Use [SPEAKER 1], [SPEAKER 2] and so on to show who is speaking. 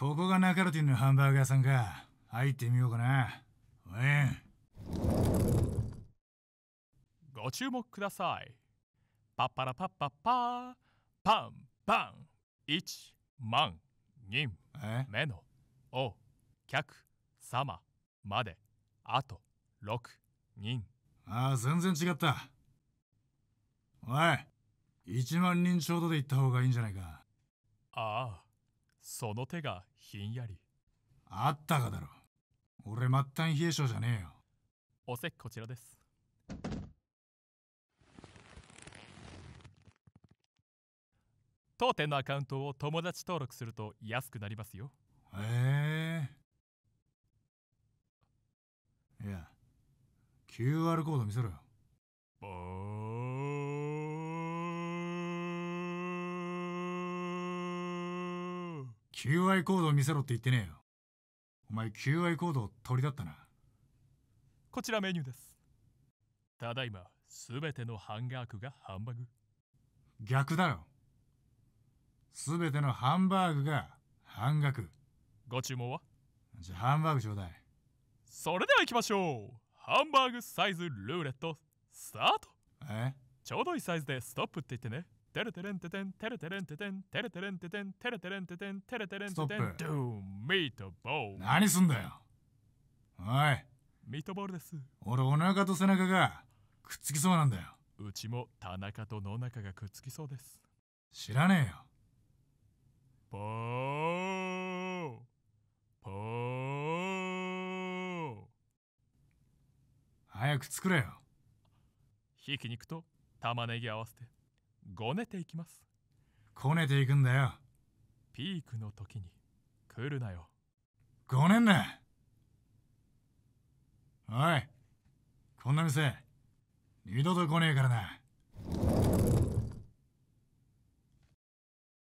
[SPEAKER 1] ここがナカルティンのハンバーガーさんか入ってみようかなご注目ください
[SPEAKER 2] パッパラパッパッパーパンパン一万人目のお客様まであと6人ああ全然
[SPEAKER 1] 違ったおい1万人ちょうどで行った方がいいんじゃないか
[SPEAKER 2] ああその手がひんやり
[SPEAKER 1] あったかだろ俺末端冷え性じゃねえ
[SPEAKER 2] よお席こちらです当店のアカウントを友達登録すると安くなりますよ
[SPEAKER 1] へえいや QR コード見せろよぼー QI コードを見せろって言ってねえよ。お前 QI コードを取りだったな。
[SPEAKER 2] こちらメニューです。ただいま、すべてのハンガークがハ
[SPEAKER 1] ンバーグ。逆だろ。すべてのハンバーグが半額。ご注文はじゃあハンバーグちょうだい。それでは行
[SPEAKER 2] きましょう。ハンバーグサイズルーレット、スタート。えちょうどいいサイズでストップって言ってね。テレテレンテテンテレテレンテテンテレテレンテテンテレテレンテテンテレテレンテテンドゥンミートボール何すんだよおいミートボールです
[SPEAKER 1] 俺お腹と背中がくっつきそうなんだようちも田
[SPEAKER 2] 中と野中がくっつきそうです知らねえよポーポー
[SPEAKER 1] 早く作れよ
[SPEAKER 2] ひき肉と玉ねぎ合わせてごねていきますこねていくんだよピークの
[SPEAKER 1] 時に来るなよごねんなおいこんな店二度と来ねえからな